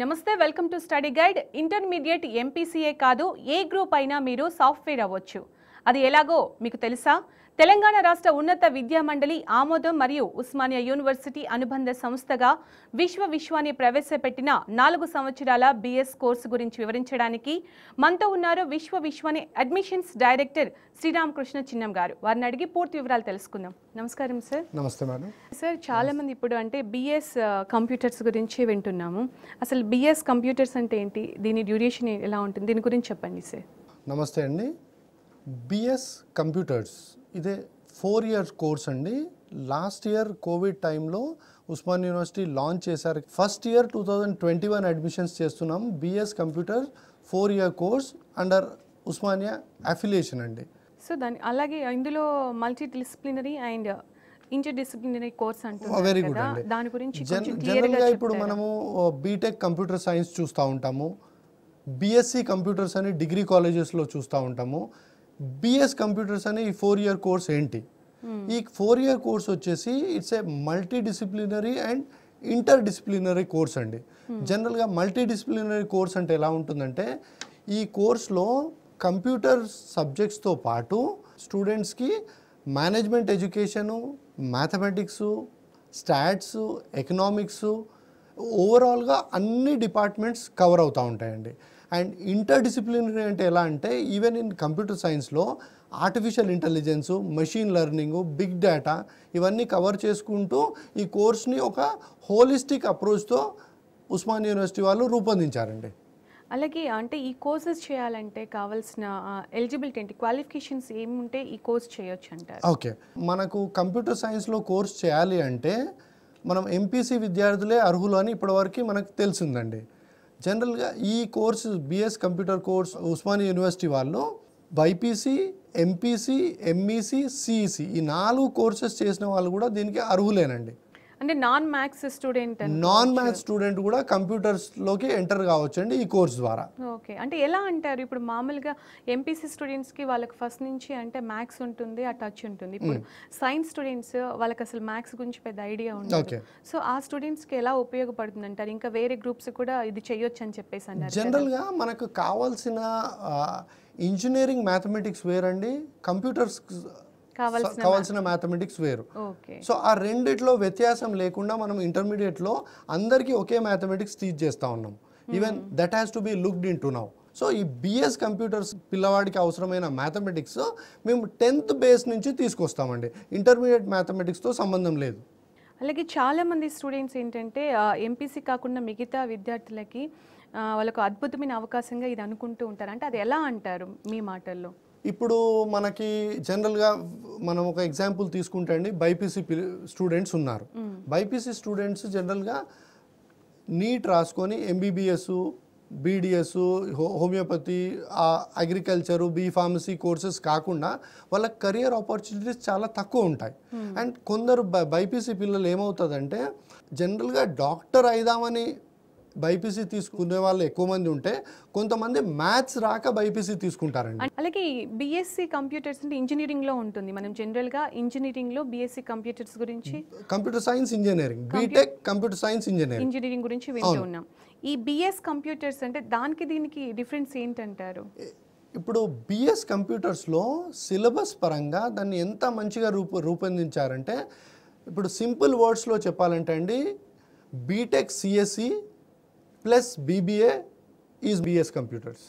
నమస్తే welcome to study guide intermediate MPCA కాదు ఏ గ్రూప్ అయినా మీరు సాఫ్ట్వేర్ అవ్వచ్చు అది ఎలాగో మీకు తెలుసా తెలంగాణ రాష్ట్ర ఉన్నత విద్యా మండలి ఆమోదం మరియు ఉస్మానియా యూనివర్సిటీ అనుబంధ సంస్థగా విశ్వ విశ్వాన్ని ప్రవేశపెట్టిన నాలుగు సంవత్సరాల బీఎస్ కోర్సు గురించి వివరించడానికి మనతో ఉన్నారు విశ్వ విశ్వాని అడ్మిషన్స్ డైరెక్టర్ శ్రీరామకృష్ణ చిన్నం గారు వారిని అడిగి పూర్తి వివరాలు తెలుసుకుందాం నమస్కారం సార్ నమస్తే మేడం సార్ చాలామంది ఇప్పుడు అంటే బీఎస్ కంప్యూటర్స్ గురించి వింటున్నాము అసలు బీఎస్ కంప్యూటర్స్ అంటే ఏంటి దీని డ్యూరేషన్ ఎలా ఉంటుంది దీని గురించి చెప్పండి సార్ నమస్తే అండి బిఎస్ కంప్యూటర్స్ ఇదే ఫోర్ ఇయర్ కోర్స్ అండి లాస్ట్ ఇయర్ కోవిడ్ టైంలో ఉస్మాన్ యూనివర్సిటీ లాంచ్ చేశారు first year two thousand twenty one admissions చేస్తున్నాం BS computer four year course under Osmania affiliation అండి సో దాని అలాగే ఇందులో multi disciplinary and inter disciplinary course అంటే వెరీ గుడ్ అండి దాని గురించి జనరల్గా ఇప్పుడు మనము బీటెక్ కంప్యూటర్ సైన్స్ చూస్తూ ఉంటాము బీఎస్సీ కంప్యూటర్స్ అని డిగ్రీ కాలేజెస్లో చూస్తూ ఉంటాము బిఎస్ కంప్యూటర్స్ అనే ఈ ఫోర్ ఇయర్ కోర్స్ ఏంటి hmm. ఈ ఫోర్ ఇయర్ కోర్స్ వచ్చేసి it's a multi disciplinary and inter disciplinary course అండి జనరల్గా మల్టీ డిసిప్లినరీ కోర్స్ అంటే ఎలా ఉంటుందంటే ఈ కోర్స్లో కంప్యూటర్ సబ్జెక్ట్స్తో పాటు స్టూడెంట్స్కి management education mathematics stats economics ఓవరాల్గా అన్ని డిపార్ట్మెంట్స్ కవర్ అవుతూ ఉంటాయండి అండ్ ఇంటర్ డిసిప్లినరీ అంటే ఎలా అంటే ఈవెన్ ఇన్ కంప్యూటర్ సైన్స్లో artificial intelligence machine learning big data ఇవన్నీ కవర్ చేసుకుంటూ ఈ కోర్స్ని ఒక హోలిస్టిక్ అప్రోచ్తో ఉస్మాన్ యూనివర్సిటీ వాళ్ళు రూపొందించారండి అలాగే అంటే ఈ కోర్సెస్ చేయాలంటే కావాల్సిన ఎలిజిబిలిటీ అంటే క్వాలిఫికేషన్స్ ఏముంటే ఈ కోర్స్ చేయొచ్చు అంటారు ఓకే మనకు కంప్యూటర్ సైన్స్లో కోర్స్ చేయాలి అంటే మనం ఎంపీసీ విద్యార్థులే అర్హులు అని ఇప్పటివరకు మనకు తెలిసిందండి జనరల్గా ఈ course BS computer course Osmania university వాళ్ళు బైపీసీ ఎంపీసీ ఎంఈసీ సిఈసి ఈ నాలుగు కోర్సెస్ చేసిన వాళ్ళు కూడా దీనికి అర్హులేనండి అంటే non maths student non maths student కూడా కంప్యూటర్స్ లోకి ఎంటర్ కావచ్చు అండి ఈ కోర్స్ ద్వారా ఓకే అంటే ఎలా అంటారు ఇప్పుడు మామూలుగా ఎంపీసీ స్టూడెంట్స్ కి వాళ్ళకి ఫస్ట్ నుంచి అంటే మ్యాథ్స్ ఉంటుంది ఆ టచ్ ఉంటుంది ఇప్పుడు సైన్స్ స్టూడెంట్స్ వాళ్ళకి అసలు మ్యాథ్స్ గురించి పెద్ద ఐడియా ఉంది సో ఆ స్టూడెంట్స్ కి ఎలా ఉపయోగపడుతుంది అంటారు ఇంకా వేరే గ్రూప్స్ కూడా ఇది చేయొచ్చు అని చెప్పేసి అన్నారు జనరల్ గా మనకు కావాల్సిన ఇంజనీరింగ్ మ్యాథమెటిక్స్ వేరండి కంప్యూటర్స్ కావాల్సిన మ్యాథమెటిక్స్ వేరు సో ఆ రెండిట్లో వ్యత్యాసం లేకుండా మనం ఇంటర్మీడియట్లో అందరికీ ఒకే మ్యాథమెటిక్స్ టీచ్ చేస్తా ఉన్నాం even that has to be looked in to now so ఈ బిఎస్ కంప్యూటర్స్ పిల్లవాడికి అవసరమైన మ్యాథమెటిక్స్ మేము టెన్త్ బేస్ నుంచి తీసుకొస్తామండి ఇంటర్మీడియట్ మ్యాథమెటిక్స్తో సంబంధం లేదు అలాగే చాలామంది స్టూడెంట్స్ ఏంటంటే ఎంపీసీ కాకుండా మిగతా విద్యార్థులకి వాళ్ళకు అద్భుతమైన అవకాశంగా ఇది అనుకుంటూ ఉంటారు అంటే అది ఎలా అంటారు మీ మాటల్లో ఇప్పుడు మనకి జనరల్గా మనం ఒక ఎగ్జాంపుల్ తీసుకుంటే అండి బైపీసీ స్టూడెంట్స్ ఉన్నారు బైపీసీ స్టూడెంట్స్ జనరల్గా నీట్ రాసుకొని MBBS BDS homeopathy agriculture B pharmacy courses కాకుండా వాళ్ళ కెరియర్ ఆపర్చునిటీస్ చాలా తక్కువ ఉంటాయి అండ్ కొందరు బైపీసీ పిల్లలు ఏమవుతుందంటే జనరల్గా డాక్టర్ అయిదామని బైపీసీ తీసుకునే వాళ్ళు ఎక్కువ మంది ఉంటే కొంతమంది మ్యాథ్స్ రాక బైపీసీ తీసుకుంటారండి అలాగే బీఎస్సీ కంప్యూటర్స్ అంటే ఇంజనీరింగ్ లో ఉంటుంది మనం జనరల్ గా ఇంజనీరింగ్ లో బీఎస్సీ కంప్యూటర్స్ గురించి computer science engineering BTech computer science engineering engineering గురించి వింటూ ఉన్నాం ఈ బిఎస్ కంప్యూటర్స్ అంటే దానికి దీనికి డిఫరెన్స్ ఏంటంటారు ఇప్పుడు బిఎస్ కంప్యూటర్స్లో సిలబస్ పరంగా దాన్ని ఎంత మంచిగా రూప రూపొందించారంటే ఇప్పుడు సింపుల్ వర్డ్స్లో చెప్పాలంటే అండి BTech CSC plus BBA is BS computers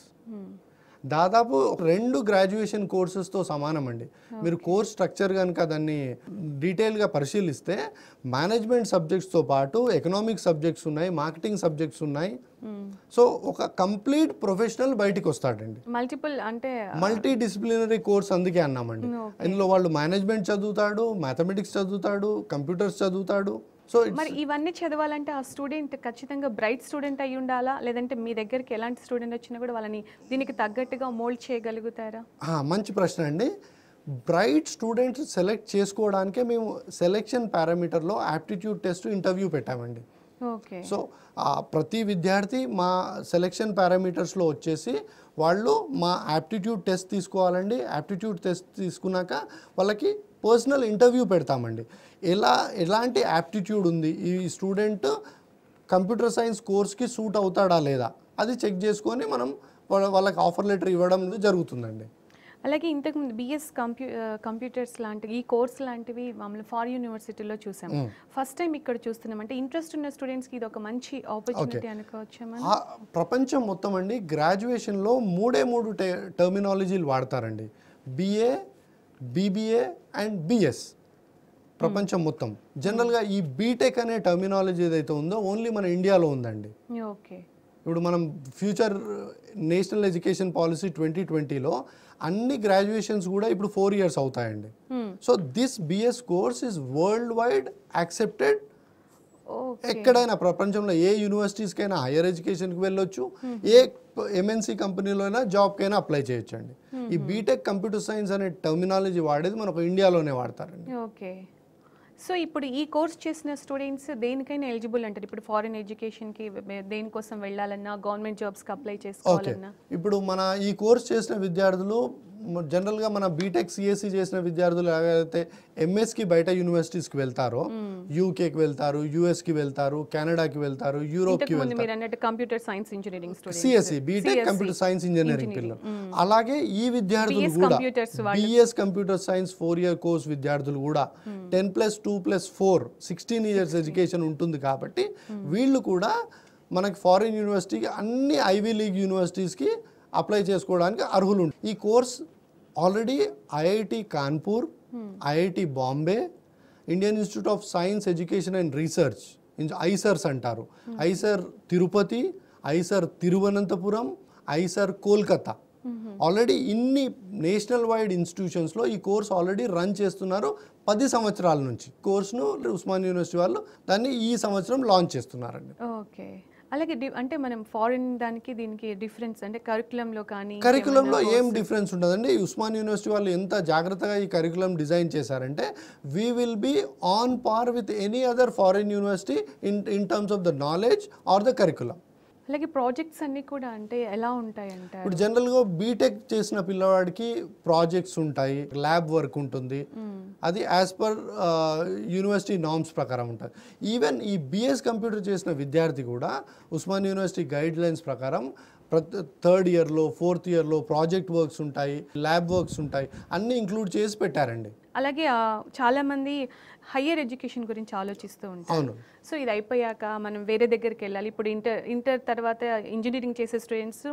దాదాపు రెండు గ్రాడ్యుయేషన్ కోర్సెస్తో సమానం అండి మీరు కోర్స్ స్ట్రక్చర్ కనుక దాన్ని డీటెయిల్గా పరిశీలిస్తే మేనేజ్మెంట్ సబ్జెక్ట్స్తో పాటు ఎకనామిక్ సబ్జెక్ట్స్ ఉన్నాయి మార్కెటింగ్ సబ్జెక్ట్స్ ఉన్నాయి సో ఒక కంప్లీట్ ప్రొఫెషనల్ బయటికి వస్తాడండి మల్టిపుల్ అంటే మల్టీ డిసిప్లినరీ కోర్స్ అందుకే అన్నామండి ఇందులో వాళ్ళు మేనేజ్మెంట్ చదువుతాడు మ్యాథమెటిక్స్ చదువుతాడు కంప్యూటర్స్ చదువుతాడు సో మరి ఇవన్నీ చదవాలంటే ఆ స్టూడెంట్ ఖచ్చితంగా బ్రైట్ స్టూడెంట్ అయి ఉండాలా లేదంటే మీ దగ్గరికి ఎలాంటి స్టూడెంట్ వచ్చినా కూడా వాళ్ళని దీనికి తగ్గట్టుగా మోల్డ్ చేయగలుగుతారా మంచి ప్రశ్న అండి బ్రైట్ స్టూడెంట్స్ సెలెక్ట్ చేసుకోవడానికే మేము సెలెక్షన్ పారామీటర్లో యాప్టిట్యూడ్ టెస్ట్ ఇంటర్వ్యూ పెట్టామండి సో ప్రతి విద్యార్థి మా సెలెక్షన్ పారామీటర్స్లో వచ్చేసి వాళ్ళు మా యాప్టిట్యూడ్ టెస్ట్ తీసుకోవాలండి యాప్టిట్యూడ్ టెస్ట్ తీసుకున్నాక వాళ్ళకి పర్సనల్ ఇంటర్వ్యూ పెడతామండి ఎలా ఎలాంటి యాప్టిట్యూడ్ ఉంది ఈ స్టూడెంట్ కంప్యూటర్ సైన్స్ కోర్స్కి సూట్ అవుతాడా లేదా అది చెక్ చేసుకొని మనం వాళ్ళకి ఆఫర్ లెటర్ ఇవ్వడం జరుగుతుందండి అలాగే ఇంతకుముందు బిఎస్ కంప్యూ కంప్యూటర్స్ లాంటివి ఈ కోర్స్ లాంటివి మమ్మల్ని ఫార్ యూనివర్సిటీలో చూసాం ఫస్ట్ టైం ఇక్కడ చూస్తున్నాం అంటే ఇంట్రెస్ట్ ఉన్న స్టూడెంట్స్కి ఇది ఒక మంచి ఆపర్చునిటీ అనుకోవచ్చా ప్రపంచం మొత్తం అండి గ్రాడ్యుయేషన్లో మూడే మూడు టెర్మినాలజీలు వాడతారండి బిఏ బీబీఏ అండ్ బిఎస్ ప్రపంచం మొత్తం జనరల్గా ఈ బీటెక్ అనే టర్మినాలజీ ఏదైతే ఉందో ఓన్లీ మన ఇండియాలో ఉందండి ఇప్పుడు మనం future national education policy twenty ట్వంటీలో అన్ని గ్రాడ్యుయేషన్స్ కూడా ఇప్పుడు ఫోర్ ఇయర్స్ అవుతాయండి so this BS course is world wide accepted ఎక్కడైనా ప్రపంచంలో ఏ యూనివర్సిటీస్కైనా హైయర్ ఎడ్యుకేషన్కి వెళ్ళొచ్చు hmm. ఏ ఎంఎన్సీ కంపెనీలో అయినా అయినా అప్లై చేయొచ్చండి ఈ బీటెక్ కంప్యూటర్ సైన్స్ అనే టర్మినాలజీ వాడేది మనకు ఇండియాలోనే వాడతారండి ఓకే సో ఇప్పుడు ఈ కోర్స్ చేసిన స్టూడెంట్స్ దేనికైనా ఎలిజిబుల్ అంటారు ఇప్పుడు ఫారిన్ ఎడ్యుకేషన్కి దేనికోసం వెళ్ళాలన్నా గవర్నమెంట్ జాబ్స్కి అప్లై చేసుకోవాలన్నా ఇప్పుడు మన ఈ కోర్స్ చేసిన విద్యార్థులు జనరల్గా మన బీటెక్ సిఎస్సి e చేసిన విద్యార్థులు ఎవరైతే ఎంఎస్కి బయట యూనివర్సిటీస్కి వెళ్తారో యూకేకి hmm. వెళ్తారు యుఎస్కి వెళ్తారు కెనడాకి వెళ్తారు యూరోప్కి వెళ్తారు computer science engineering CSC BTech computer science engineering పిల్లలు hmm. అలాగే ఈ విద్యార్థులు కూడా BS computer science four year course విద్యార్థులు కూడా ten plus two plus four sixteen years education ఉంటుంది కాబట్టి hmm. వీళ్ళు కూడా మనకి ఫారిన్ యూనివర్సిటీకి అన్ని ఐవీ లీగ్ యూనివర్సిటీస్కి అప్లై చేసుకోవడానికి అర్హులు ఈ course already IIT Kanpur IIT Bombay Indian institute of science education and research IISERs అంటారు IISER Tirupati IISER Thiruvananthapuram IISER Kolkata already ఇన్ని నేషనల్ వైడ్ ఇన్స్టిట్యూషన్స్లో ఈ కోర్స్ ఆల్రెడీ రన్ చేస్తున్నారు పది సంవత్సరాల నుంచి కోర్సును ఉస్మాన్ యూనివర్సిటీ వాళ్ళు దాన్ని ఈ సంవత్సరం లాంచ్ చేస్తున్నారండి ఓకే అలాగే అంటే మనం ఫారిన్ దానికి దీనికి డిఫరెన్స్ అంటే కరికులంలో కానీ కరికులంలో ఏం డిఫరెన్స్ ఉండదండి ఉస్మాన్ యూనివర్సిటీ వాళ్ళు ఎంత జాగ్రత్తగా ఈ కరికులం డిజైన్ చేశారంటే we will be on par with any other foreign university in in terms of the knowledge or the curriculum అలాగే ప్రాజెక్ట్స్ అన్ని కూడా అంటే ఎలా ఉంటాయి అంటే ఇప్పుడు జనరల్గా బీటెక్ చేసిన పిల్లవాడికి ప్రాజెక్ట్స్ ఉంటాయి ల్యాబ్ వర్క్ ఉంటుంది అది యాజ్ పర్ యూనివర్సిటీ నామ్స్ ప్రకారం ఉంటుంది ఈవెన్ ఈ బిఎస్ కంప్యూటర్ చేసిన విద్యార్థి కూడా ఉస్మాన్ యూనివర్సిటీ గైడ్ లైన్స్ ప్రకారం థర్డ్ ఇయర్లో ఫోర్త్ ఇయర్లో ప్రాజెక్ట్ వర్క్స్ ఉంటాయి ల్యాబ్ వర్క్స్ ఉంటాయి అన్నీ ఇంక్లూడ్ చేసి పెట్టారండి అలాగే చాలామంది హయ్యర్ ఎడ్యుకేషన్ గురించి ఆలోచిస్తూ ఉంటారు సో ఇది అయిపోయాక మనం వేరే దగ్గరికి వెళ్ళాలి ఇప్పుడు ఇంటర్ ఇంటర్ తర్వాత ఇంజనీరింగ్ చేసే students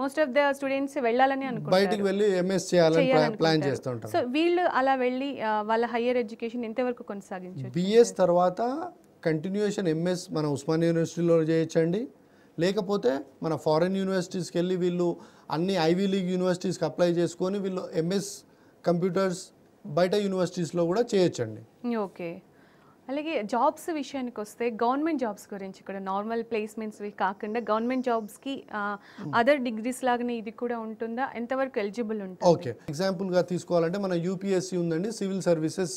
most of the students వెళ్ళాలని అనుకుంటారు బయటికి వెళ్ళి ఎంఎస్ చేయాలని ప్లాన్ చేస్తుంటారు సో వీళ్ళు అలా వెళ్ళి వాళ్ళ హయ్యర్ ఎడ్యుకేషన్ ఎంతవరకు కొనసాగించు బిఎస్ తర్వాత కంటిన్యూషన్ ఎంఎస్ మన ఉస్మాన్ యూనివర్సిటీలో చేయొచ్చండి లేకపోతే మన ఫారిన్ యూనివర్సిటీస్కి వెళ్ళి వీళ్ళు అన్ని ఐవీ లీగ్ యూనివర్సిటీస్కి అప్లై చేసుకొని వీళ్ళు ఎంఎస్ కంప్యూటర్స్ బయట యూనివర్సిటీస్లో కూడా చేయొచ్చండి ఓకే అలాగే జాబ్స్ విషయానికి వస్తే గవర్నమెంట్ జాబ్స్ గురించి ఇక్కడ నార్మల్ ప్లేస్మెంట్స్ కాకుండా గవర్నమెంట్ జాబ్స్కి అదర్ డిగ్రీస్ లాగానే ఇది కూడా ఉంటుందా ఎంతవరకు ఎలిజిబుల్ ఉంటుంది ఓకే ఎగ్జాంపుల్గా తీసుకోవాలంటే మన యూపీఎస్సీ ఉందండి సివిల్ సర్వీసెస్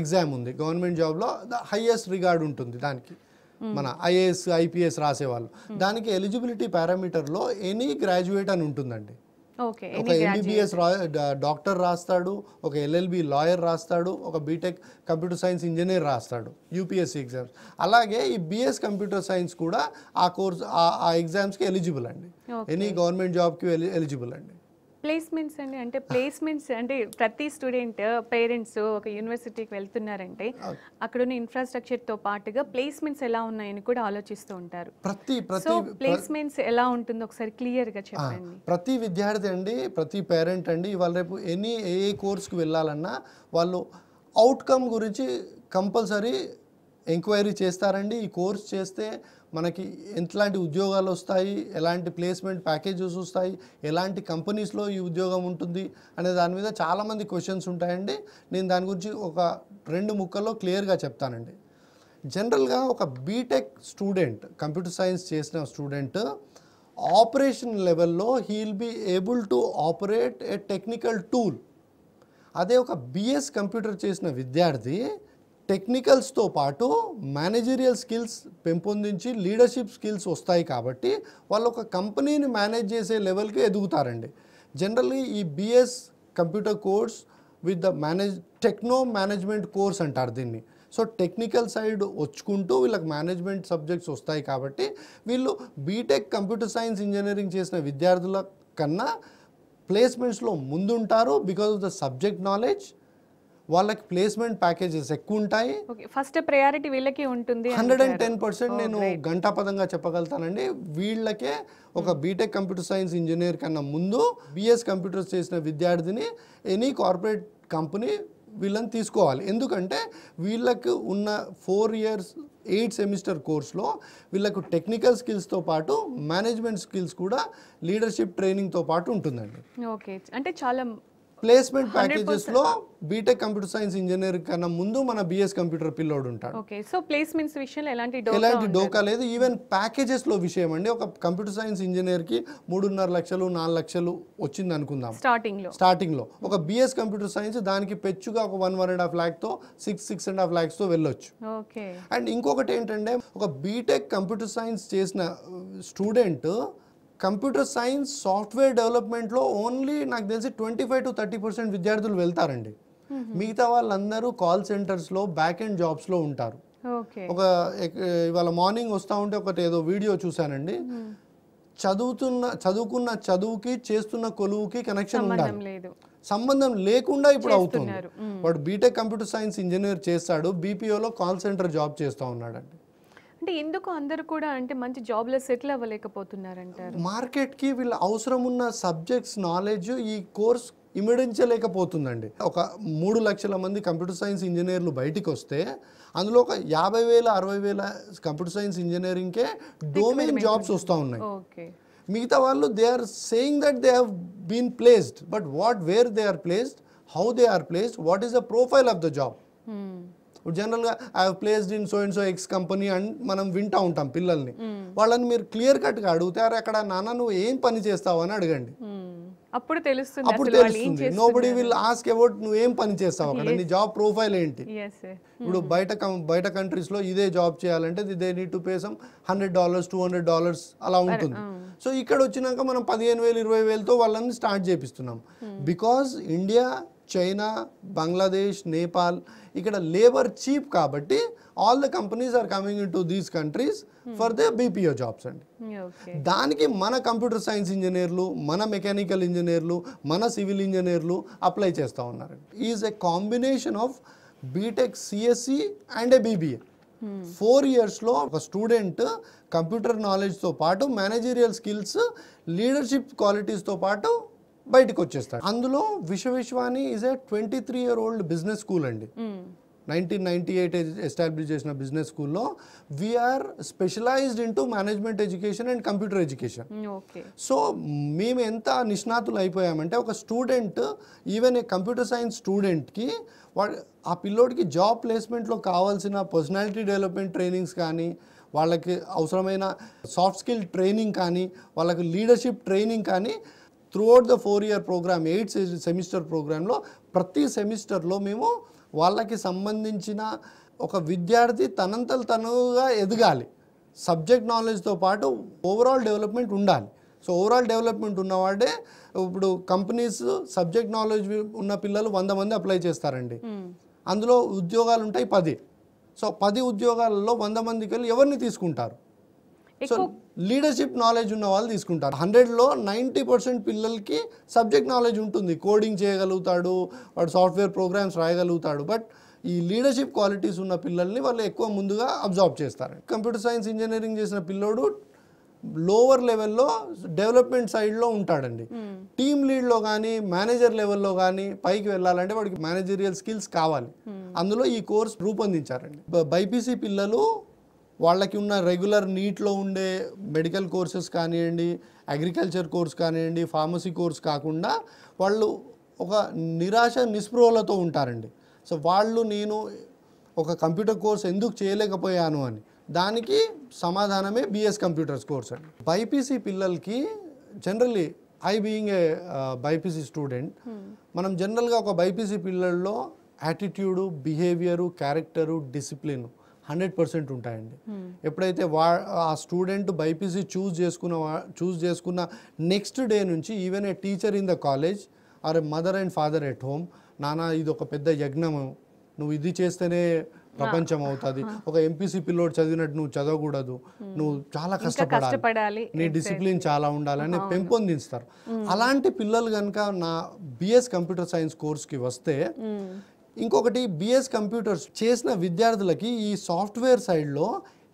ఎగ్జామ్ ఉంది గవర్నమెంట్ జాబ్లో ద హయ్యెస్ట్ రిగార్డ్ ఉంటుంది దానికి మన ఐఏఎస్ ఐపీఎస్ రాసేవాళ్ళు దానికి ఎలిజిబిలిటీ పారామీటర్లో ఎనీ గ్రాడ్యుయేట్ అని ఉంటుందండి ఒక ఎంబీబీఎస్ డాక్టర్ రాస్తాడు ఒక ఎల్ఎల్బి లాయర్ రాస్తాడు ఒక బీటెక్ కంప్యూటర్ సైన్స్ ఇంజనీర్ రాస్తాడు యూపీఎస్సీ ఎగ్జామ్స్ అలాగే ఈ బిఎస్ కంప్యూటర్ సైన్స్ కూడా ఆ కోర్స్ ఆ ఎగ్జామ్స్కి ఎలిజిబుల్ అండి ఎనీ గవర్నమెంట్ జాబ్కి ఎలిజిబుల్ అండి ప్లేస్మెంట్స్ అండి అంటే ప్లేస్మెంట్స్ అంటే ప్రతి స్టూడెంట్ పేరెంట్స్ ఒక యూనివర్సిటీకి వెళ్తున్నారంటే అక్కడ ఉన్న ఇన్ఫ్రాస్ట్రక్చర్ తో పాటుగా ప్లేస్మెంట్స్ ఎలా ఉన్నాయని కూడా ఆలోచిస్తూ ఉంటారు ప్రతి ప్రతి ప్లేస్మెంట్స్ ఎలా ఉంటుందో ఒకసారి క్లియర్గా చెప్పండి ప్రతి విద్యార్థి అండి ప్రతి పేరెంట్ అండి ఇవాళ రేపు ఎనీ ఏ కోర్స్కి వెళ్ళాలన్నా వాళ్ళు అవుట్కమ్ గురించి కంపల్సరీ ఎంక్వైరీ చేస్తారండి ఈ కోర్స్ చేస్తే మనకి ఎట్లాంటి ఉద్యోగాలు వస్తాయి ఎలాంటి ప్లేస్మెంట్ ప్యాకేజెస్ వస్తాయి ఎలాంటి కంపెనీస్లో ఈ ఉద్యోగం ఉంటుంది అనే దాని మీద చాలామంది క్వశ్చన్స్ ఉంటాయండి నేను దాని గురించి ఒక రెండు ముక్కల్లో క్లియర్గా చెప్తానండి జనరల్గా ఒక బీటెక్ స్టూడెంట్ కంప్యూటర్ సైన్స్ చేసిన స్టూడెంట్ ఆపరేషన్ లెవెల్లో he'll be able to operate a technical tool అదే ఒక బిఎస్ కంప్యూటర్ చేసిన విద్యార్థి టెక్నికల్స్తో పాటు మేనేజరియల్ స్కిల్స్ పెంపొందించి లీడర్షిప్ స్కిల్స్ వస్తాయి కాబట్టి వాళ్ళు ఒక కంపెనీని మేనేజ్ చేసే లెవెల్కి ఎదుగుతారండి జనరల్లీ ఈ BS computer course with the manage techno management course అంటారు దీన్ని సో టెక్నికల్ సైడ్ వచ్చుకుంటూ వీళ్ళకి మేనేజ్మెంట్ సబ్జెక్ట్స్ వస్తాయి కాబట్టి వీళ్ళు బీటెక్ కంప్యూటర్ సైన్స్ ఇంజనీరింగ్ చేసిన విద్యార్థుల కన్నా ప్లేస్మెంట్స్లో ముందుంటారు because of the subject knowledge వాళ్ళకి ప్లేస్మెంట్ ప్యాకేజెస్ ఎక్కువ ఉంటాయి ఫస్ట్ ప్రయారిటీ వీళ్ళకి ఉంటుంది హండ్రెడ్ అండ్ టెన్ పర్సెంట్ నేను గంటాపదంగా చెప్పగలుగుతానండి వీళ్ళకే ఒక బీటెక్ కంప్యూటర్ సైన్స్ ఇంజనీర్ కన్నా ముందు బిఎస్ కంప్యూటర్స్ చేసిన విద్యార్థిని ఎనీ కార్పొరేట్ కంపెనీ వీళ్ళని తీసుకోవాలి ఎందుకంటే వీళ్ళకు ఉన్న ఫోర్ ఇయర్స్ ఎయిట్ సెమిస్టర్ కోర్స్లో వీళ్ళకు టెక్నికల్ స్కిల్స్తో పాటు మేనేజ్మెంట్ స్కిల్స్ కూడా లీడర్షిప్ ట్రైనింగ్తో పాటు ఉంటుందండి ఓకే అంటే చాలా ప్లేస్మెంట్ ప్యాకేజెస్ లో బీటెక్ కంప్యూటర్ సైన్స్ ఇంజనీర్ కన్నా ముందు మన బిఎస్ కంప్యూటర్ పిల్లోడు ఉంటాడు సో ప్లేస్మెంట్స్ విషయంలో ఎలాంటి ఎలాంటి డోకా లేదు ఈవెన్ ప్యాకేజెస్ లో విషయం అండి ఒక కంప్యూటర్ సైన్స్ ఇంజనీర్ కి మూడున్నర లక్షలు నాలుగు లక్షలు వచ్చింది అనుకుందాం స్టార్టింగ్ లో స్టార్టింగ్ లో ఒక బిఎస్ కంప్యూటర్ సైన్స్ దానికి పెచ్చుగా ఒక one one and half lakh తో six six and half lakhs తో వెళ్ళొచ్చు అండ్ ఇంకొకటి ఏంటంటే ఒక బీటెక్ కంప్యూటర్ సైన్స్ చేసిన స్టూడెంట్ కంప్యూటర్ సైన్స్ సాఫ్ట్వేర్ డెవలప్మెంట్లో ఓన్లీ నాకు తెలిసి twenty five to thirty percent విద్యార్థులు వెళ్తారండి మిగతా వాళ్ళందరూ కాల్ సెంటర్స్లో బ్యాక్ అండ్ జాబ్స్లో ఉంటారు ఒక ఇవాళ మార్నింగ్ వస్తూ ఉంటే ఒకటి ఏదో వీడియో చూశానండి చదువుతున్న చదువుకున్న చదువుకి చేస్తున్న కొలువుకి కనెక్షన్ ఉండాలి సంబంధం లేకుండా ఇప్పుడు అవుతుంది వాడు బీటెక్ కంప్యూటర్ సైన్స్ ఇంజనీర్ చేస్తాడు బీపీఓలో కాల్ సెంటర్ జాబ్ చేస్తూ ఉన్నాడండి అంటే ఎందుకు అందరూ కూడా అంటే మంచి జాబ్లో సెటిల్ అవ్వలేకపోతున్నారంటారు మార్కెట్కి వీళ్ళ అవసరం ఉన్న సబ్జెక్ట్స్ నాలెడ్జ్ ఈ కోర్స్ ఇమిడించలేకపోతుందండి ఒక మూడు లక్షల మంది కంప్యూటర్ సైన్స్ ఇంజనీర్లు బయటికి వస్తే అందులో ఒక యాభై వేల అరవై వేల కంప్యూటర్ సైన్స్ ఇంజనీరింగ్కే డొమైన్ జాబ్స్ వస్తూ ఉన్నాయి మిగతా వాళ్ళు they are saying that they have been placed but what where they are placed how they are placed what is the profile of the job ఇప్పుడు జనరల్గా I placed in so in so X company and మనం వింటూ ఉంటాం పిల్లల్ని వాళ్ళని మీరు clear కట్గా అరే అక్కడ నాన్న నువ్వు ఏం పని చేస్తావు అని అడగండి అప్పుడు తెలుస్తుంది అప్పుడు తెలుస్తుంది నోబడి విల్ ఆస్క్ అబౌట్ నువ్వు ఏం పని చేస్తావు అక్కడ నీ జాబ్ ప్రొఫైల్ ఏంటి ఇప్పుడు బయట బయట కంట్రీస్లో ఇదే జాబ్ చేయాలంటే they need to pay some hundred dollars two hundred dollars అలా ఉంటుంది సో ఇక్కడ వచ్చినాక మనం పదిహేను వేలు ఇరవై వేలతో వాళ్ళని స్టార్ట్ చేపిస్తున్నాం because India China Bangladesh Nepal ఇక్కడ లేబర్ చీప్ కాబట్టి all the companies are coming into these countries for the BPO jobs అండి దానికి మన కంప్యూటర్ సైన్స్ ఇంజనీర్లు మన మెకానికల్ ఇంజనీర్లు మన సివిల్ ఇంజనీర్లు అప్లై చేస్తూ ఉన్నారు is a combination of BTech CSC and a BBA four ఇయర్స్లో ఒక స్టూడెంట్ కంప్యూటర్ నాలెడ్జ్తో పాటు మేనేజీరియల్ స్కిల్స్ లీడర్షిప్ క్వాలిటీస్తో పాటు బయటకు వచ్చేస్తాడు అందులో విశ్వవిశ్వాని is a twenty three year old business school అండి నైన్టీన్ నైన్టీ ఎయిట్ ఎస్టాబ్లిష్ చేసిన బిజినెస్ స్కూల్లో we are specialised into management education and computer education so మేము ఎంత నిష్ణాతులు అయిపోయామంటే ఒక student even a computer science స్టూడెంట్కి వాడు ఆ పిల్లోడికి జాబ్ ప్లేస్మెంట్లో కావాల్సిన పర్సనాలిటీ డెవలప్మెంట్ ట్రైనింగ్స్ కానీ వాళ్ళకి అవసరమైన సాఫ్ట్ స్కిల్ ట్రైనింగ్ కానీ వాళ్ళకి లీడర్షిప్ ట్రైనింగ్ కానీ throughout the four year programme eight semester ప్రోగ్రాంలో ప్రతి సెమిస్టర్లో మేము వాళ్ళకి సంబంధించిన ఒక విద్యార్థి తనంతలు తనుగా ఎదగాలి సబ్జెక్ట్ నాలెడ్జ్తో పాటు ఓవరాల్ డెవలప్మెంట్ ఉండాలి సో ఓవరాల్ డెవలప్మెంట్ ఉన్నవాడే ఇప్పుడు కంపెనీస్ సబ్జెక్ట్ నాలెడ్జ్ ఉన్న పిల్లలు వంద మంది అప్లై చేస్తారండి hmm. అందులో ఉద్యోగాలు ఉంటాయి పది సో పది ఉద్యోగాలలో వంద మందికి వెళ్ళి ఎవరిని తీసుకుంటారు సో లీడర్షిప్ నాలెడ్జ్ ఉన్న వాళ్ళు తీసుకుంటారు హండ్రెడ్లో నైంటీ పర్సెంట్ పిల్లలకి సబ్జెక్ట్ నాలెడ్జ్ ఉంటుంది కోడింగ్ చేయగలుగుతాడు వాడు సాఫ్ట్వేర్ ప్రోగ్రామ్స్ రాయగలుగుతాడు బట్ ఈ లీడర్షిప్ క్వాలిటీస్ ఉన్న పిల్లల్ని వాళ్ళు ఎక్కువ ముందుగా అబ్జార్బ్ చేస్తారు కంప్యూటర్ సైన్స్ ఇంజనీరింగ్ చేసిన పిల్లోడు లోవర్ లెవెల్లో డెవలప్మెంట్ సైడ్లో ఉంటాడండి టీమ్ లీడ్లో కానీ మేనేజర్ లెవెల్లో కానీ పైకి వెళ్ళాలంటే వాడికి మేనేజరియల్ స్కిల్స్ కావాలి అందులో ఈ కోర్స్ రూపొందించారండి బైపీసీ పిల్లలు వాళ్ళకి ఉన్న రెగ్యులర్ నీట్లో ఉండే మెడికల్ కోర్సెస్ కానివ్వండి అగ్రికల్చర్ కోర్స్ కానివ్వండి ఫార్మసీ కోర్స్ కాకుండా వాళ్ళు ఒక నిరాశ నిస్పృహలతో ఉంటారండి సో వాళ్ళు నేను ఒక కంప్యూటర్ కోర్స్ ఎందుకు చేయలేకపోయాను అని దానికి సమాధానమే బిఎస్ కంప్యూటర్స్ కోర్స్ అండి బైపీసీ పిల్లలకి generally I being a BiPC student మనం జనరల్గా ఒక బైపీసీ పిల్లల్లో attitude behaviour character discipline hundred percent ఉంటాయండి hmm. ఎప్పుడైతే వా ఆ స్టూడెంట్ బైపీసీ చూస్ చేసుకున్న చూస్ చేసుకున్న నెక్స్ట్ డే నుంచి even a teacher in the college or mother and father at home నానా ఇది ఒక పెద్ద యజ్ఞము నువ్వు ఇది చేస్తేనే ప్రపంచం అవుతుంది ఒక ఎంపీసీ పిల్లోడు చదివినట్టు నువ్వు చదవకూడదు hmm. నువ్వు చాలా కష్టపడాలి నీ డిసిప్లిన్ చాలా ఉండాలని పెంపొందిస్తారు hmm. అలాంటి పిల్లలు కనుక నా బిఎస్ కంప్యూటర్ సైన్స్ కోర్స్కి వస్తే ఇంకొకటి బిఎస్ కంప్యూటర్స్ చేసిన విద్యార్థులకి ఈ సాఫ్ట్వేర్ సైడ్లో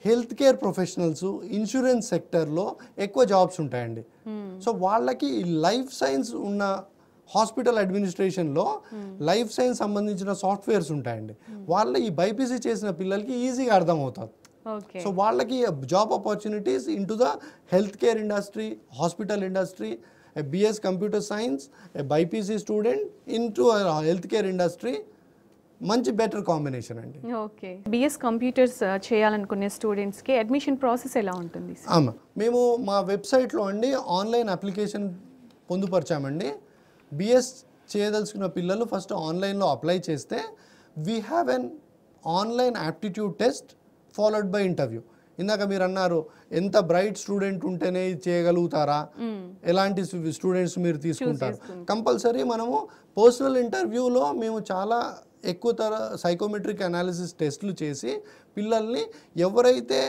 హెల్త్ కేర్ ప్రొఫెషనల్స్ ఇన్సూరెన్స్ సెక్టర్లో ఎక్కువ జాబ్స్ ఉంటాయండి hmm. సో వాళ్ళకి లైఫ్ సైన్స్ ఉన్న హాస్పిటల్ అడ్మినిస్ట్రేషన్లో hmm. లైఫ్ సైన్స్ సంబంధించిన సాఫ్ట్వేర్స్ ఉంటాయండి hmm. వాళ్ళ ఈ బైపీసీ చేసిన పిల్లలకి ఈజీగా అర్థమవుతుంది సో వాళ్ళకి job opportunities into the health care industry hospital industry BS computer science BiPC student into health care industry మంచి బెటర్ కాంబినేషన్ అండి ఓకే బిఎస్ కంప్యూటర్స్ uh, చేయాలనుకునే స్టూడెంట్స్కి అడ్మిషన్ ప్రాసెస్ ఎలా ఉంటుంది ఆమా మేము మా వెబ్సైట్లో అండి ఆన్లైన్ అప్లికేషన్ పొందుపరచామండి బిఎస్ చేయదలుచుకున్న పిల్లలు ఫస్ట్ ఆన్లైన్లో అప్లై చేస్తే we have an online aptitude test followed by interview ఇందాక మీరు అన్నారు ఎంత బ్రైట్ స్టూడెంట్ ఉంటేనే చేయగలుగుతారా hmm. ఎలాంటి స్టూడెంట్స్ మీరు తీసుకుంటారు కంపల్సరీ మనము పర్సనల్ ఇంటర్వ్యూలో మేము చాలా ఎక్కువ తర సైకోమెట్రిక్ అనాలిసిస్ టెస్ట్లు చేసి పిల్లల్ని ఎవరైతే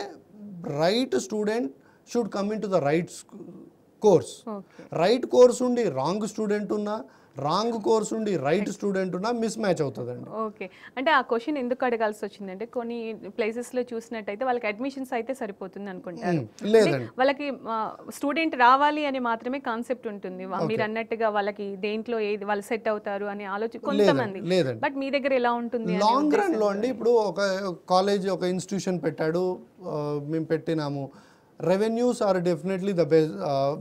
right student should come into the right course right course ఉండి రాంగ్ స్టూడెంట్ ఉన్నా రాంగ్ కోర్స్ ఉండి రైట్ స్టూడెంట్ ఉన్నా మిస్ మ్యాచ్ అవుతుందండి ఓకే అంటే ఆ క్వశ్చన్ ఎందుకు అడగాల్సి వచ్చిందంటే కొన్ని ప్లేసెస్ లో చూసినట్టయితే వాళ్ళకి అడ్మిషన్స్ అయితే సరిపోతుంది అనుకుంటారు లేదండి వాళ్ళకి స్టూడెంట్ రావాలి అని మాత్రమే కాన్సెప్ట్ ఉంటుంది మీరు అన్నట్టుగా వాళ్ళకి దేంట్లో ఏది వాళ్ళు సెట్ అవుతారు అనే ఆలోచన కొంతమంది బట్ మీ దగ్గర ఎలా ఉంటుంది లాంగ్ రన్ లో అండి ఇప్పుడు ఒక కాలేజ్ ఒక ఇన్స్టిట్యూషన్ పెట్టాడు మేము పెట్టినాము revenues are definitely the best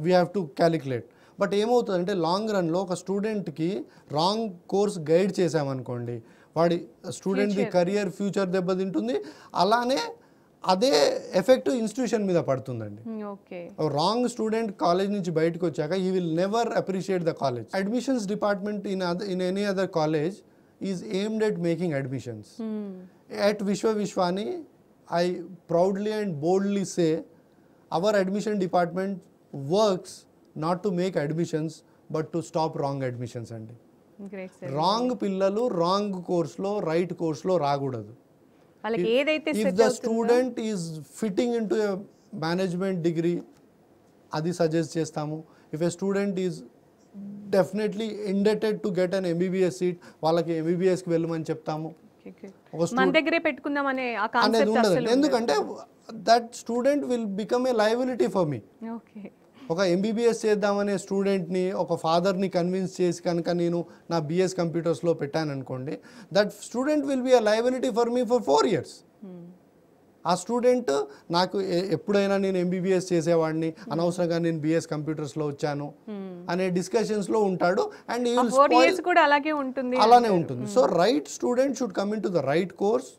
we have to calculate but ఏమవుతుందంటే లాంగ్ రన్లో ఒక స్టూడెంట్కి రాంగ్ కోర్స్ గైడ్ చేసామనుకోండి వాడి స్టూడెంట్ది కెరియర్ ఫ్యూచర్ దెబ్బతింటుంది అలానే అదే ఎఫెక్ట్ ఇన్స్టిట్యూషన్ మీద పడుతుందండి hmm, రాంగ్ స్టూడెంట్ కాలేజ్ నుంచి బయటకు వచ్చాక ఈ will never appreciate the college admissions department in other in any other college is aimed at making admissions at Vishwa Vishwani I proudly and boldly say our admission department works not to make admissions but to stop wrong admissions అండి wrong పిల్లలు wrong కోర్స్లో right కోర్స్లో రాకూడదు if the student is fitting into management degree అది suggest చేస్తాము if a student is definitely intended to get an MBBS seat వాళ్ళకి ఎంబీబీఎస్కి వెళ్ళమని చెప్తాము అనేది ఉండదు ఎందుకంటే that student will become a liability for me ఒక ఎంబీబీఎస్ చేద్దామనే స్టూడెంట్ని ఒక ఫాదర్ని కన్విన్స్ చేసి కనుక నేను నా బీఎస్ కంప్యూటర్స్లో పెట్టాను అనుకోండి that student will be a liability for me for four years ఆ స్టూడెంట్ నాకు ఎప్పుడైనా నేను ఎంబీబీఎస్ చేసేవాడిని అనవసరంగా నేను బిఎస్ కంప్యూటర్స్ లో వచ్చాను అనే డిస్కషన్స్ లో ఉంటాడు అండ్ అలాగే ఉంటుంది అలానే ఉంటుంది so right student should come to the right course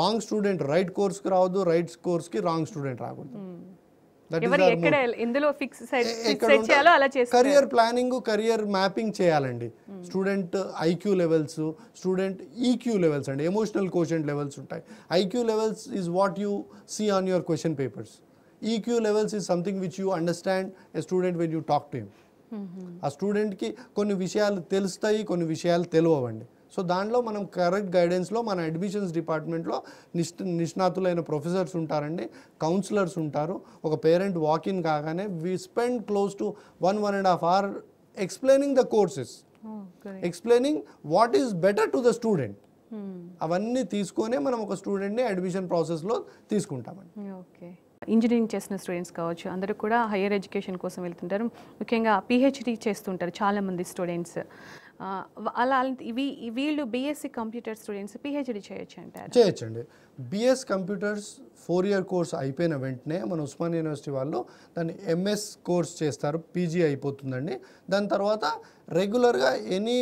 wrong student right కోర్స్కి రావద్దు రైట్ కోర్స్కి రాంగ్ స్టూడెంట్ రాకూడదు hmm. Career planning career mapping చేయాలండి student IQ levels student EQ levels అండి ఎమోషనల్ క్వశ్చన్ లెవెల్స్ ఉంటాయి IQ levels is what you see on your question papers EQ levels is something which you understand a student when you talk to him ఆ స్టూడెంట్కి కొన్ని విషయాలు తెలుస్తాయి కొన్ని విషయాలు తెలియవండి so దాంట్లో మనం కరెక్ట్ గైడెన్స్లో మన అడ్మిషన్స్ డిపార్ట్మెంట్లో నిష్ నిష్ణాతులైన ప్రొఫెసర్స్ ఉంటారండి కౌన్సిలర్స్ ఉంటారు ఒక పేరెంట్ వాకిన్ కాగానే we spend close to one one and half hour explaining the courses explaining what is better to the student అవన్నీ తీసుకొనే మనం ఒక స్టూడెంట్ని అడ్మిషన్ ప్రాసెస్లో తీసుకుంటామండి ఓకే ఇంజనీరింగ్ చేసిన స్టూడెంట్స్ కావచ్చు అందరూ కూడా హయ్యర్ ఎడ్యుకేషన్ కోసం వెళ్తుంటారు ముఖ్యంగా పిహెచ్డి చేస్తుంటారు చాలామంది స్టూడెంట్స్ అలా ఇవి వీళ్ళు బీఎస్సీ కంప్యూటర్ స్టూడెంట్స్ పిహెచ్డి చేయొచ్చు అంటారు చేయొచ్చండి BS computers four year course అయిపోయిన వెంటనే మన ఉస్మాన్ యూనివర్సిటీ వాళ్ళు దాన్ని ఎంఎస్ కోర్స్ చేస్తారు పీజీ అయిపోతుందండి దాని తర్వాత రెగ్యులర్గా ఎనీ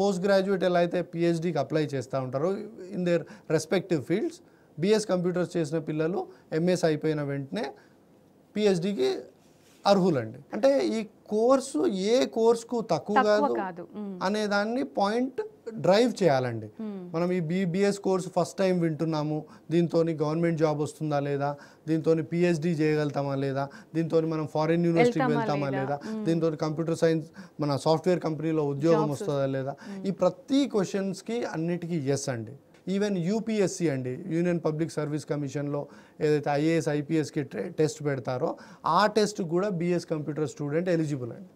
పోస్ట్ గ్రాడ్యుయేట్ ఎలా అయితే పిహెచ్డికి అప్లై చేస్తూ ఉంటారో in their respective fields BS computers చేసిన పిల్లలు ఎంఎస్ అయిపోయిన వెంటనే పిహెచ్డికి అర్హులండి అంటే ఈ కోర్సు ఏ కోర్సుకు తక్కువ కాదు అనే దాన్ని పాయింట్ డ్రైవ్ చేయాలండి మనం ఈ బీబీఎస్ కోర్సు ఫస్ట్ టైం వింటున్నాము దీంతో గవర్నమెంట్ జాబ్ వస్తుందా లేదా దీంతో పిహెచ్డి చేయగలుగుతామా లేదా దీంతో మనం ఫారిన్ యూనివర్సిటీకి వెళ్తామా లేదా దీంతో కంప్యూటర్ సైన్స్ మన సాఫ్ట్వేర్ కంపెనీలో ఉద్యోగం వస్తుందా లేదా ఈ ప్రతి క్వశ్చన్స్కి అన్నిటికీ ఎస్ అండి ఈవెన్ యూపీఎస్సీ అండి యూనియన్ పబ్లిక్ సర్వీస్ కమిషన్లో ఏదైతే ఐఏఎస్ ఐపీఎస్కి టెస్ట్ పెడతారో ఆ టెస్ట్ కూడా బిఎస్ కంప్యూటర్ స్టూడెంట్ ఎలిజిబుల్ అండి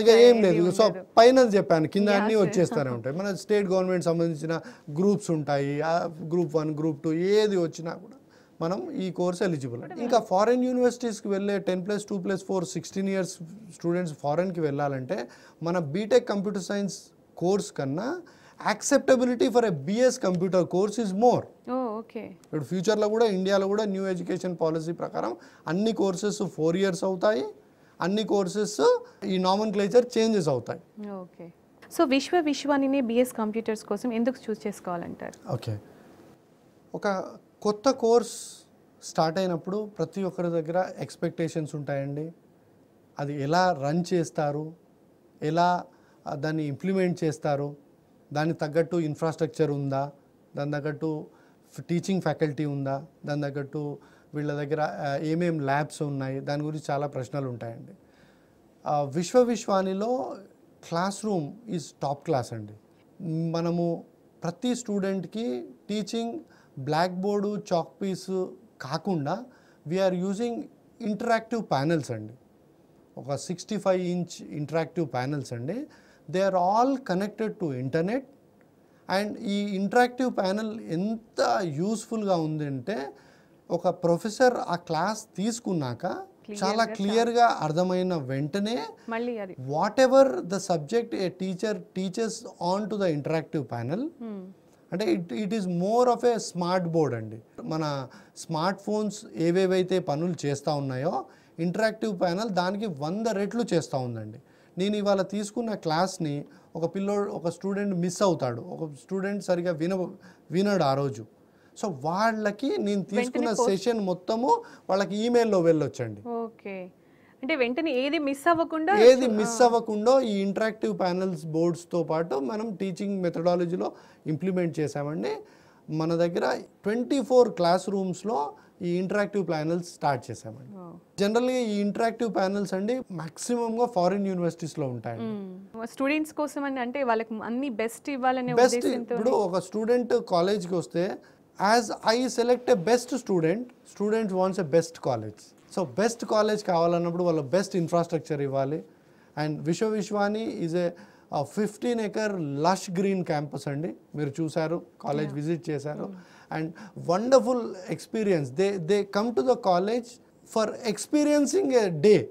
ఇంకా ఏం లేదు సో పైన చెప్పాను కింద అన్నీ వచ్చేస్తూనే ఉంటాయి మన స్టేట్ గవర్నమెంట్ సంబంధించిన గ్రూప్స్ ఉంటాయి గ్రూప్ వన్ గ్రూప్ టూ ఏది వచ్చినా కూడా మనం ఈ కోర్స్ ఎలిజిబుల్ అండి ఇంకా ఫారెన్ యూనివర్సిటీస్కి వెళ్ళే ten plus two plus four sixteen years students ఫారెన్కి వెళ్ళాలంటే మన బీటెక్ కంప్యూటర్ సైన్స్ కోర్స్ కన్నా acceptability for a BS computer course is more ఇప్పుడు ఫ్యూచర్లో కూడా ఇండియాలో కూడా న్యూ ఎడ్యుకేషన్ పాలసీ ప్రకారం అన్ని కోర్సెస్ ఫోర్ ఇయర్స్ అవుతాయి అన్ని కోర్సెస్ ఈ నామన్ క్లేచర్ చేంజెస్ అవుతాయి ఓకే సో విశ్వ విశ్వానినే బిఎస్ కంప్యూటర్స్ కోసం ఎందుకు చూస్ చేసుకోవాలంటారు ఓకే ఒక కొత్త కోర్స్ స్టార్ట్ అయినప్పుడు ప్రతి ఒక్కరి దగ్గర ఎక్స్పెక్టేషన్స్ ఉంటాయండి అది ఎలా రన్ చేస్తారు ఎలా దాన్ని ఇంప్లిమెంట్ చేస్తారు దానికి తగ్గట్టు ఇన్ఫ్రాస్ట్రక్చర్ ఉందా దాని తగ్గట్టు టీచింగ్ ఫ్యాకల్టీ ఉందా దాని తగ్గట్టు వీళ్ళ దగ్గర ఏమేం ల్యాబ్స్ ఉన్నాయి దాని గురించి చాలా ప్రశ్నలు ఉంటాయండి విశ్వవిశ్వానిలో classroom is top class అండి మనము ప్రతి స్టూడెంట్కి teaching blackboard chalk piece కాకుండా వీఆర్ యూజింగ్ ఇంటరాక్టివ్ ప్యానెల్స్ అండి ఒక sixty five inch interactive panels అండి they are all connected to internet and ఈ ఇంటరాక్టివ్ ప్యానల్ ఎంత యూస్ఫుల్గా ఉందంటే ఒక ప్రొఫెసర్ ఆ క్లాస్ తీసుకున్నాక చాలా క్లియర్గా అర్థమైన వెంటనే whatever the subject a teacher teachers on to the interactive panel అంటే it it is more of a smart board అండి మన స్మార్ట్ ఫోన్స్ ఏవేవైతే పనులు చేస్తూ ఉన్నాయో ఇంటరాక్టివ్ ప్యానల్ దానికి వంద రెట్లు చేస్తూ ఉందండి నేను ఇవాళ తీసుకున్న క్లాస్ని ఒక పిల్లోడు ఒక స్టూడెంట్ మిస్ అవుతాడు ఒక స్టూడెంట్ సరిగా విన వినడు ఆ రోజు సో వాళ్ళకి నేను తీసుకున్న సెషన్ మొత్తము వాళ్ళకి ఈమెయిల్లో వెళ్ళొచ్చండి ఓకే అంటే వెంటనే ఏది మిస్ అవ్వకుండా ఏది మిస్ అవ్వకుండా ఈ ఇంటరాక్టివ్ ప్యానల్స్ బోర్డ్స్తో పాటు మనం టీచింగ్ మెథడాలజీలో ఇంప్లిమెంట్ చేసామండి మన దగ్గర ట్వంటీ ఫోర్ క్లాస్ రూమ్స్లో ఈ ఇంటరాక్టివ్ ప్యానల్స్ స్టార్ట్ చేసామండి జనరల్గా ఈ ఇంటరాక్టివ్ ప్యానల్స్ అండి గా ఫారిన్ యూనివర్సిటీస్ లో ఉంటాయి స్టూడెంట్స్ hmm. కోసం అండి అంటే వాళ్ళకి అన్ని బెస్ట్ ఇవ్వాలనే బెస్ట్ ఇప్పుడు ఒక స్టూడెంట్ కాలేజ్కి వస్తే as I select a best student students wants a best college so best college కావాలన్నప్పుడు వాళ్ళ బెస్ట్ ఇన్ఫ్రాస్ట్రక్చర్ ఇవ్వాలి and Vishwa Vishwani is a fifteen acre lush green campus అండి మీరు చూశారు కాలేజ్ విజిట్ చేశారు hmm. and wonderful experience. They, they come to the college for experiencing a day,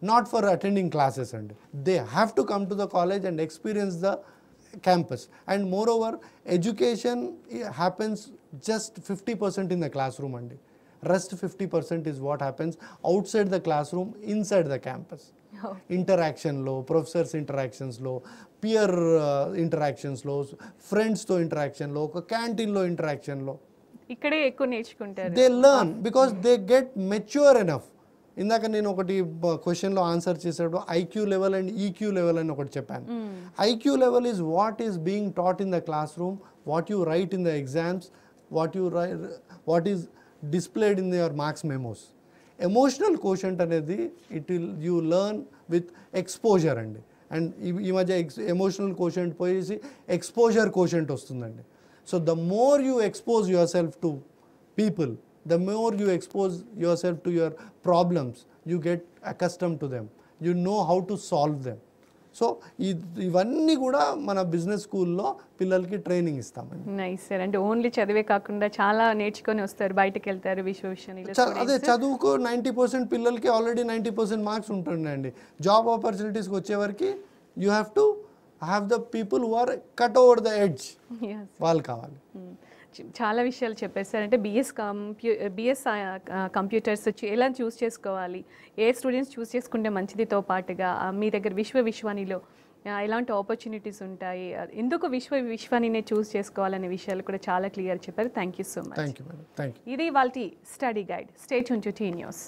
not for attending classes and they have to come to the college and experience the campus and moreover education happens just 50% in the classroom and rest 50% is what happens outside the classroom inside the campus ఇంటరాక్షన్లో professors ఇంటరాక్షన్స్లో peer ఇంటరాక్షన్స్లో ఫ్రెండ్స్తో ఇంటరాక్షన్లో ఒక క్యాంటీన్లో ఇంటరాక్షన్లో ఇక్కడే ఎక్కువ నేర్చుకుంటారు they learn because they get mature enough ఇందాక నేను ఒకటి క్వశ్చన్లో ఆన్సర్ చేసేటప్పుడు IQ level and EQ level అని ఒకటి చెప్పాను IQ level is what is being taught in the classroom what you write in the exams what you what is displayed in the your marks memos emotional quotient అనేది it will you learn with exposure అండి and ఈ మధ్య ex emotional quotient పోయేసి exposure quotient వస్తుందండి so the more you expose yourself to people the more you expose yourself to your problems you get accustom to them you know how to solve them so ఇవన్నీ కూడా మన business స్కూల్లో పిల్లలకి training ఇస్తామండి nice sir అంటే only చదివే కాకుండా చాలా నేర్చుకొని వస్తారు బయటకు వెళ్తారు విశ్వవిశ్వవిద్యాలయం అదే చదువుకు నైంటీ పర్సెంట్ పిల్లలకి ఆల్రెడీ నైంటీ పర్సెంట్ మార్క్స్ ఉంటుండండి జాబ్ ఆపర్చునిటీస్కి వచ్చేవరకు you have to have the people who are cut over the edge వాళ్ళు కావాలి hmm. చాలా విషయాలు చెప్పేస్తారంటే బిఎస్ కంప్యూ బిఎస్ కంప్యూటర్స్ ఎలా చూస్ చేసుకోవాలి ఏ స్టూడెంట్స్ చూస్ చేసుకుంటే మంచిదితో పాటుగా మీ దగ్గర విశ్వ విశ్వానిలో ఎలాంటి ఆపర్చునిటీస్ ఉంటాయి ఎందుకు విశ్వ విశ్వానినే చూస్ చేసుకోవాలనే విషయాలు కూడా చాలా క్లియర్ చెప్పారు థ్యాంక్ యూ సో మచ్ ఇది వాళ్ళ స్టడీ గైడ్ స్టేట్ ఉంచు టీ న్యూస్